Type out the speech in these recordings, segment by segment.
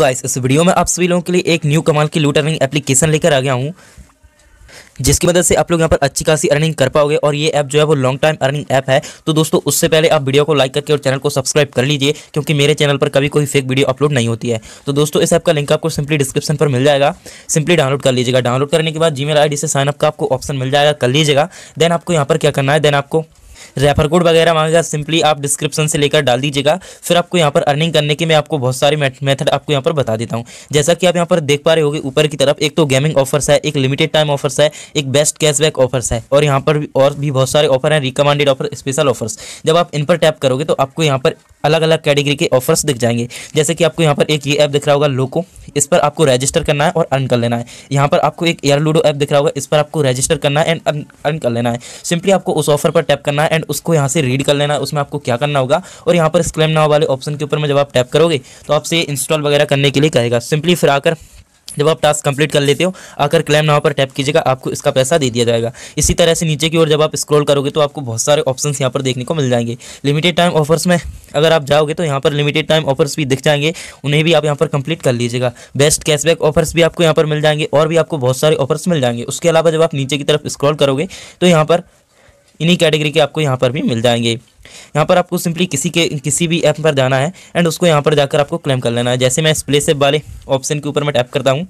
guys इस video में आप सभी लोगों के लिए एक न्यू कमाल की लूट अर्निंग एप्लीकेशन लेकर आ गया हूँ जिसकी मदद से आप लोग यहाँ पर अच्छी खासी अर्निंग कर पाओगे और ये ऐप जो है वो लॉन्ग टाइम अर्निंग ऐप है तो दोस्तों उससे पहले आप वीडियो को लाइक करके और चैनल को सब्सक्राइब कर लीजिए क्योंकि मेरे चैनल पर कभी कोई फेक वीडियो अपलोड नहीं होती है तो दोस्तों इस ऐप का लिंक आपको सिंपली डिस्क्रिप्शन पर मिल जाएगा सिंपली डाउनलोड कर लीजिएगा डाउनलोड करने के बाद जी मेल से साइनअप का आपको ऑप्शन मिल जाएगा कर लीजिएगा देन आपको यहाँ पर क्या करना है देन आपको रेफर कोड वगैरह मांगेगा सिंपली आप डिस्क्रिप्शन से लेकर डाल दीजिएगा फिर आपको यहाँ पर अर्निंग करने के मैं आपको बहुत सारे मेथड आपको यहाँ पर बता देता हूँ जैसा कि आप यहाँ पर देख पा रहे हो ऊपर की तरफ एक तो गेमिंग ऑफर्स है एक लिमिटेड टाइम ऑफर्स है एक बेस्ट कैशबैक ऑफर्स है और यहाँ पर और भी बहुत सारे ऑफर हैं रिकमेंडेड ऑफर स्पेशल ऑफर्स जब आप इन पर टैप करोगे तो आपको यहाँ पर अलग अलग कैटेगरी के ऑफर्स दिख जाएंगे जैसे कि आपको यहाँ पर एक ये ऐप दिख रहा होगा लोको इस पर आपको रजिस्टर करना है और अर्न कर लेना है यहाँ पर आपको एक एयर लूडो ऐप दिख रहा होगा इस पर आपको रजिस्टर करना है एंड अर्न कर लेना है सिंपली आपको उस ऑफर पर टैप करना है एंड उसको यहाँ से रीड कर लेना उसमें आपको क्या करना होगा और यहाँ पर स्क्लेम नाव वाले ऑप्शन के ऊपर में जब आप टैप करोगे तो आपसे इंस्टॉल वगैरह करने के लिए कहेगा सिंपली फिर आकर जब आप टास्क कंप्लीट कर लेते हो आकर क्लेम नाव पर टैप कीजिएगा आपको इसका पैसा दे दिया जाएगा इसी तरह से नीचे की ओर जब आप स्क्रॉल करोगे तो आपको बहुत सारे ऑप्शंस यहाँ पर देखने को मिल जाएंगे लिमिटेड टाइम ऑफर्स में अगर आप जाओगे तो यहाँ पर लिमिटेड टाइम ऑफर्स भी दिख जाएंगे उन्हें भी आप यहाँ पर कंप्लीट कर लीजिएगा बेस्ट कैशबैक ऑफर्स भी आपको यहाँ पर मिल जाएंगे और भी आपको बहुत सारे ऑफर्स मिल जाएंगे उसके अलावा जब आप नीचे की तरफ स्क्रॉल करोगे तो यहाँ पर इन्हीं कैटेगरी के आपको यहाँ पर भी मिल जाएंगे यहाँ पर आपको सिंपली किसी के किसी भी ऐप पर जाना है एंड उसको यहाँ पर जाकर आपको क्लेम कर लेना है जैसे मैं इस प्लेस वाले ऑप्शन के ऊपर मैं टैप करता हूँ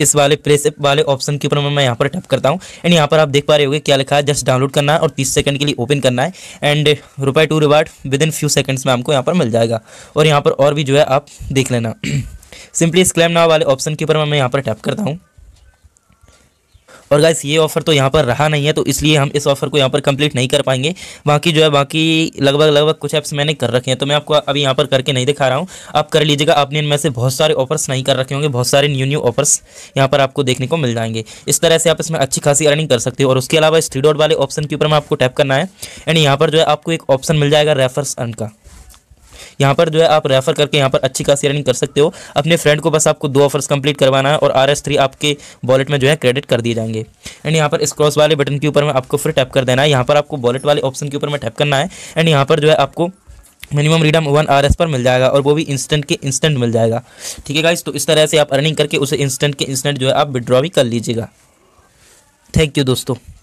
इस वाले प्लेस वाले ऑप्शन के ऊपर मैं यहाँ पर टैप करता हूँ एंड यहाँ पर आप देख पा रहे हो क्या लिखा है जस्ट डाउनलोड करना है और तीस सेकंड के लिए ओपन करना है एंड रुपये two reward within few seconds में आपको यहाँ पर मिल जाएगा और यहाँ पर और भी जो है आप देख लेना सिंपली इस क्लेम नाव वाले ऑप्शन के ऊपर मैं यहाँ पर टैप करता हूँ और गाइस ये ऑफ़र तो यहाँ पर रहा नहीं है तो इसलिए हम इस ऑफ़र को यहाँ पर कंप्लीट नहीं कर पाएंगे बाकी जो है बाकी लगभग लगभग कुछ ऐप्स मैंने कर रखे हैं तो मैं आपको अभी यहाँ पर करके नहीं दिखा रहा हूँ आप कर लीजिएगा आपने इनमें से बहुत सारे ऑफर्स नहीं कर रखे होंगे बहुत सारे न्यू न्यू ऑफर्स यहाँ पर आपको देखने को मिल जाएंगे इस तरह से आप इसमें अच्छी खासी अर्निंग कर सकते हो और उसके अलावा इस थ्री डॉट वाले ऑप्शन के ऊपर मैं आपको टैप करना है एंड यहाँ पर जो है आपको एक ऑप्शन मिल जाएगा रेफर्स अर्न का यहाँ पर जो है आप रेफर करके यहाँ पर अच्छी खासी रनिंग कर सकते हो अपने फ्रेंड को बस आपको दो ऑफर्स कंप्लीट करवाना है और आर एस थ्री आपके वॉलेट में जो है क्रेडिट कर दिए जाएंगे एंड यहाँ पर इस क्रॉस वाले बटन के ऊपर में आपको फिर टैप कर देना है यहाँ पर आपको वॉलेट वाले ऑप्शन के ऊपर में टैप करना है एंड यहाँ पर जो है आपको minimum redeem one R S पर मिल जाएगा और वो भी इंस्टेंट के इंस्टेंट मिल जाएगा ठीक है गाइस तो इस तरह से आप अर्निंग करके उसे इंस्टेंट के इंस्टेंट जो है आप विड्रॉ भी कर लीजिएगा थैंक यू दोस्तों